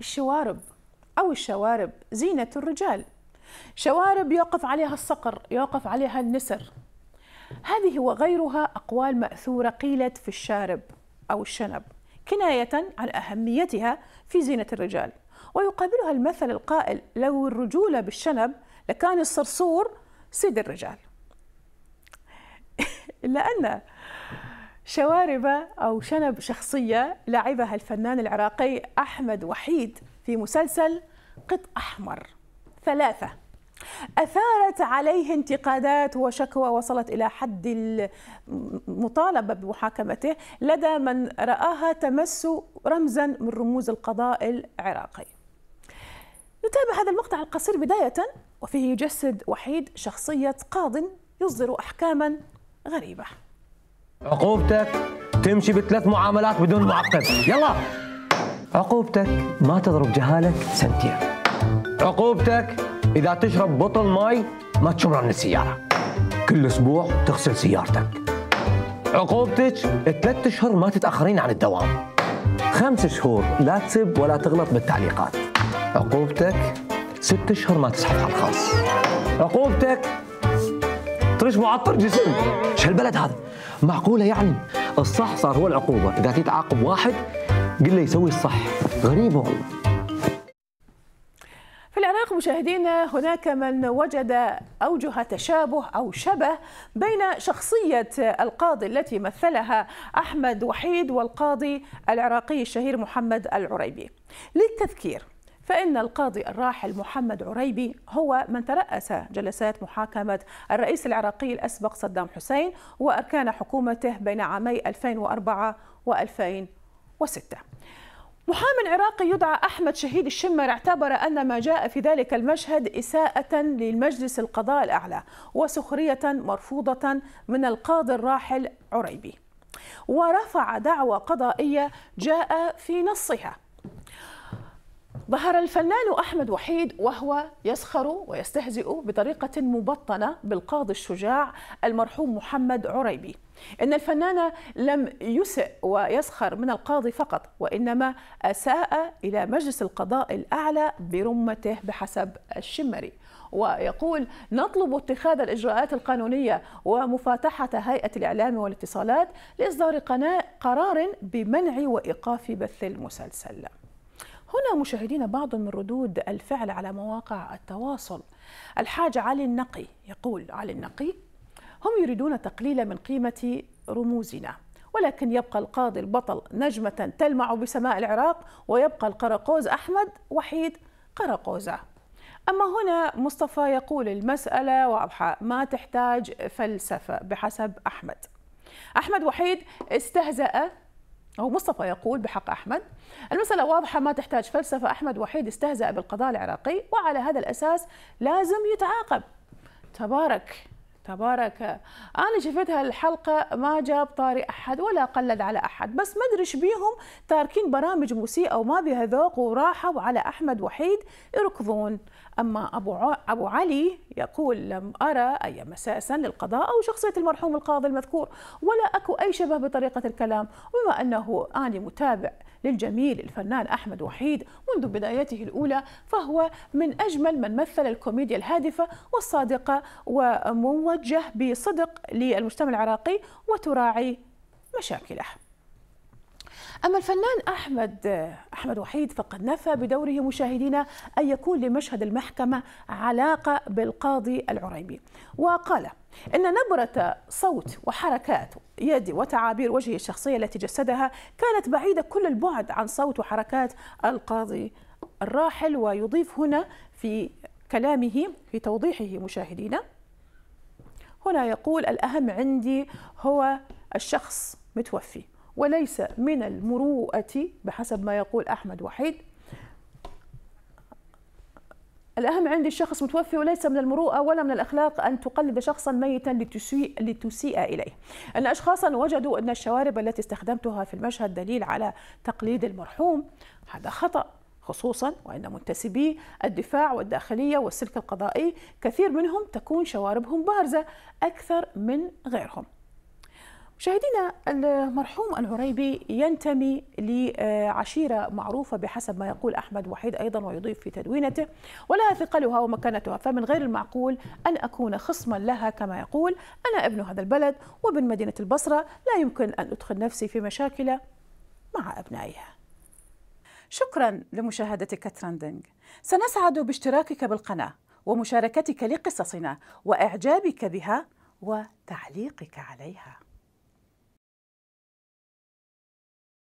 الشوارب أو الشوارب زينة الرجال شوارب يوقف عليها الصقر يوقف عليها النسر هذه وغيرها أقوال مأثورة قيلت في الشارب أو الشنب كناية عن أهميتها في زينة الرجال ويقابلها المثل القائل لو الرجولة بالشنب لكان الصرصور سيد الرجال لأن شوارب أو شنب شخصية لعبها الفنان العراقي أحمد وحيد في مسلسل قط أحمر ثلاثة أثارت عليه انتقادات وشكوى وصلت إلى حد المطالبة بمحاكمته لدى من رآها تمس رمزا من رموز القضاء العراقي نتابع هذا المقطع القصير بداية وفيه يجسد وحيد شخصية قاض يصدر أحكاما غريبة عقوبتك تمشي بثلاث معاملات بدون معقب يلا عقوبتك ما تضرب جهالك سنتين عقوبتك اذا تشرب بطل مي ما تشمره من السياره كل اسبوع تغسل سيارتك عقوبتك ثلاث اشهر ما تتاخرين عن الدوام خمس شهور لا تسب ولا تغلط بالتعليقات عقوبتك ست اشهر ما تسحب على الخاص عقوبتك مش معطر جسم ايش هالبلد هذا معقوله يعني الصح صار هو العقوبه اذا تتعاقب واحد قل له يسوي الصح غريبه والله في العراق مشاهدينا هناك من وجد أوجه تشابه أو شبه بين شخصية القاضي التي مثلها أحمد وحيد والقاضي العراقي الشهير محمد العريبي للتذكير فإن القاضي الراحل محمد عريبي هو من ترأس جلسات محاكمة الرئيس العراقي الأسبق صدام حسين وأركان حكومته بين عامي 2004 و2006 محام عراقي يدعى أحمد شهيد الشمر اعتبر أن ما جاء في ذلك المشهد إساءة للمجلس القضاء الأعلى وسخرية مرفوضة من القاضي الراحل عريبي ورفع دعوى قضائية جاء في نصها ظهر الفنان أحمد وحيد وهو يسخر ويستهزئ بطريقة مبطنة بالقاضي الشجاع المرحوم محمد عريبي إن الفنان لم يسئ ويسخر من القاضي فقط وإنما أساء إلى مجلس القضاء الأعلى برمته بحسب الشمري ويقول نطلب اتخاذ الإجراءات القانونية ومفاتحة هيئة الإعلام والاتصالات لإصدار قناه قرار بمنع وإيقاف بث المسلسل هنا مشاهدين بعض من ردود الفعل على مواقع التواصل الحاج علي النقي يقول علي النقي هم يريدون تقليل من قيمة رموزنا ولكن يبقى القاضي البطل نجمة تلمع بسماء العراق ويبقى القرقوز أحمد وحيد قرقوزة أما هنا مصطفى يقول المسألة واضحة ما تحتاج فلسفة بحسب أحمد أحمد وحيد استهزأ أو مصطفى يقول بحق أحمد المسألة واضحة ما تحتاج فلسفة أحمد وحيد استهزأ بالقضاء العراقي وعلى هذا الأساس لازم يتعاقب تبارك تبارك انا شفت هالحلقه ما جاب طاري احد ولا قلد على احد بس ما ادري ايش بيهم تاركين برامج موسيقى وما بها ذوق وراحوا على احمد وحيد يركضون اما ابو أبو علي يقول لم أرى أي مساسا للقضاء أو شخصية المرحوم القاضي المذكور ولا أكو أي شبه بطريقة الكلام وبما أنه أنا متابع للجميل الفنان أحمد وحيد منذ بدايته الأولى فهو من أجمل من مثل الكوميديا الهادفة والصادقة وموجه بصدق للمجتمع العراقي وتراعي مشاكله أما الفنان أحمد أحمد وحيد فقد نفى بدوره مشاهدينا أن يكون لمشهد المحكمة علاقة بالقاضي العريبي وقال إن نبرة صوت وحركات يد وتعابير وجهه الشخصية التي جسدها كانت بعيدة كل البعد عن صوت وحركات القاضي الراحل ويضيف هنا في كلامه في توضيحه مشاهدينا هنا يقول الأهم عندي هو الشخص متوفي وليس من المروءة بحسب ما يقول أحمد وحيد الأهم عندي الشخص متوفي وليس من المروءة ولا من الأخلاق أن تقلد شخصا ميتا لتسيء, لتسيء إليه أن أشخاصا وجدوا أن الشوارب التي استخدمتها في المشهد دليل على تقليد المرحوم هذا خطأ خصوصا وان منتسبي الدفاع والداخليه والسلك القضائي كثير منهم تكون شواربهم بارزه اكثر من غيرهم مشاهدينا المرحوم العريبي ينتمي لعشيرة معروفة بحسب ما يقول أحمد وحيد أيضا ويضيف في تدوينته ولها ثقلها ومكانتها فمن غير المعقول أن أكون خصما لها كما يقول أنا ابن هذا البلد وابن مدينة البصرة لا يمكن أن أدخل نفسي في مشاكل مع أبنائها شكرا لمشاهدتك ترندنج سنسعد باشتراكك بالقناة ومشاركتك لقصصنا وإعجابك بها وتعليقك عليها